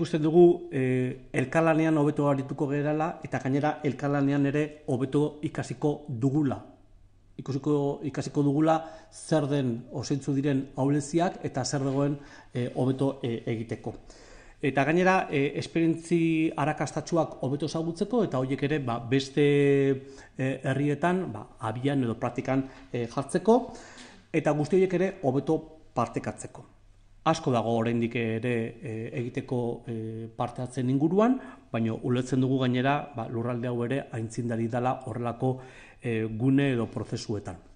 Ikusten dugu eh, elkalanean hobeto arituko gerala eta gainera elkalanean ere hobeto ikasiko dugula. Ikusiko, ikasiko dugula zer den osentzu diren aulenziak eta zer dagoen eh, hobeto eh, egiteko. Eta gainera, e, esperientzi harakastatxuak hobeto zagutzeko eta horiek ere ba, beste herrietan, ba, abian edo praktikan jartzeko eta guzti horiek ere hobeto partekatzeko asko dago oraindik ere eh, egiteko e, parte hartzen inguruan, baina ulertzen dugu gainera, ba, lurralde hau ere aintzindari dala horrelako eh, gune edo prozesuetan.